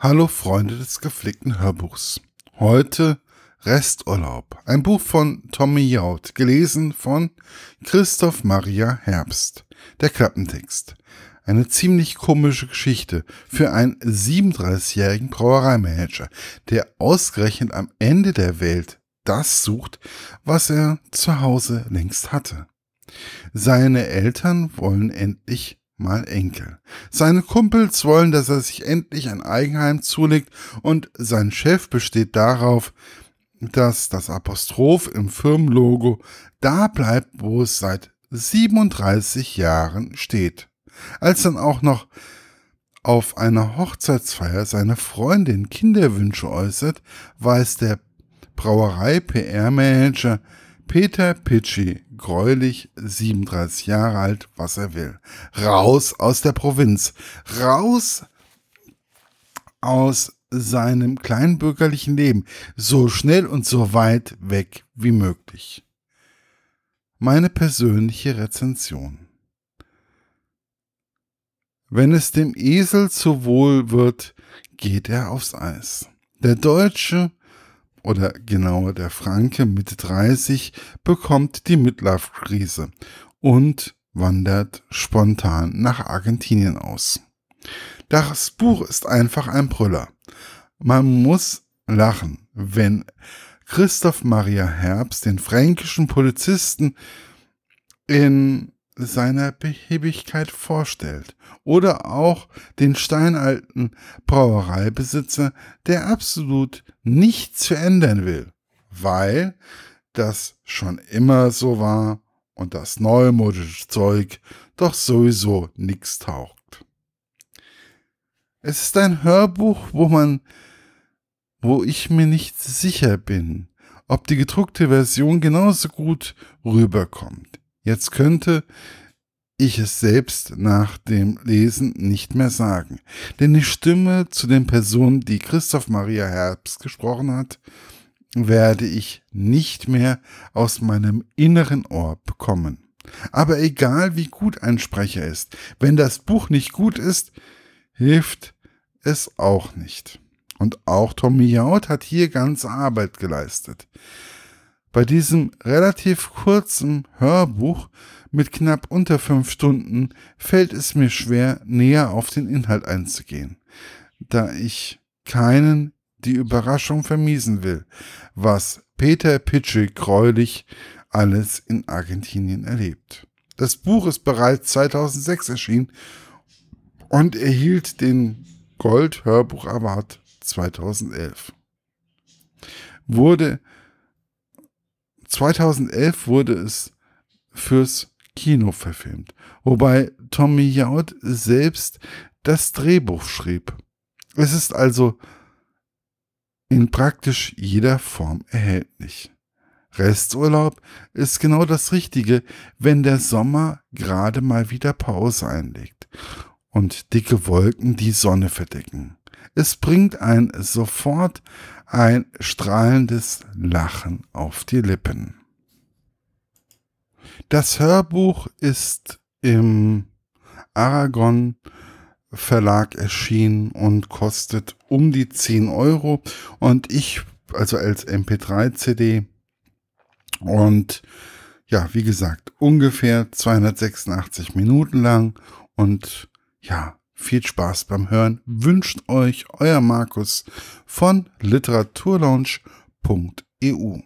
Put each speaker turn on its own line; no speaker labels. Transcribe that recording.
Hallo Freunde des gepflegten Hörbuchs. Heute Resturlaub. Ein Buch von Tommy Jaud, gelesen von Christoph Maria Herbst. Der Klappentext. Eine ziemlich komische Geschichte für einen 37-jährigen Brauereimanager, der ausgerechnet am Ende der Welt das sucht, was er zu Hause längst hatte. Seine Eltern wollen endlich mal Enkel. Seine Kumpels wollen, dass er sich endlich ein Eigenheim zulegt und sein Chef besteht darauf, dass das Apostroph im Firmenlogo da bleibt, wo es seit 37 Jahren steht. Als dann auch noch auf einer Hochzeitsfeier seine Freundin Kinderwünsche äußert, weiß der Brauerei PR-Manager, Peter Pitschi, gräulich, 37 Jahre alt, was er will. Raus aus der Provinz. Raus aus seinem kleinbürgerlichen Leben. So schnell und so weit weg wie möglich. Meine persönliche Rezension. Wenn es dem Esel zu wohl wird, geht er aufs Eis. Der Deutsche oder genauer der Franke Mitte 30 bekommt die Midlife-Krise und wandert spontan nach Argentinien aus. Das Buch ist einfach ein Brüller. Man muss lachen, wenn Christoph Maria Herbst den fränkischen Polizisten in seiner Behebigkeit vorstellt, oder auch den steinalten Brauereibesitzer, der absolut nichts verändern will, weil das schon immer so war und das neumodische Zeug doch sowieso nichts taugt. Es ist ein Hörbuch, wo man, wo ich mir nicht sicher bin, ob die gedruckte Version genauso gut rüberkommt. Jetzt könnte ich es selbst nach dem Lesen nicht mehr sagen, denn die Stimme zu den Personen, die Christoph Maria Herbst gesprochen hat, werde ich nicht mehr aus meinem inneren Ohr bekommen. Aber egal wie gut ein Sprecher ist, wenn das Buch nicht gut ist, hilft es auch nicht. Und auch Tommy Jaud hat hier ganze Arbeit geleistet. Bei diesem relativ kurzen Hörbuch mit knapp unter fünf Stunden fällt es mir schwer, näher auf den Inhalt einzugehen, da ich keinen die Überraschung vermiesen will, was Peter Pitschel gräulich alles in Argentinien erlebt. Das Buch ist bereits 2006 erschienen und erhielt den Gold Hörbuch Award 2011. Wurde 2011 wurde es fürs Kino verfilmt, wobei Tommy Yaut selbst das Drehbuch schrieb. Es ist also in praktisch jeder Form erhältlich. Resturlaub ist genau das Richtige, wenn der Sommer gerade mal wieder Pause einlegt und dicke Wolken die Sonne verdecken. Es bringt ein sofort ein strahlendes Lachen auf die Lippen. Das Hörbuch ist im Aragon Verlag erschienen und kostet um die 10 Euro und ich, also als MP3-CD und ja, wie gesagt, ungefähr 286 Minuten lang und ja, viel Spaß beim Hören wünscht euch euer Markus von literaturlaunch.eu.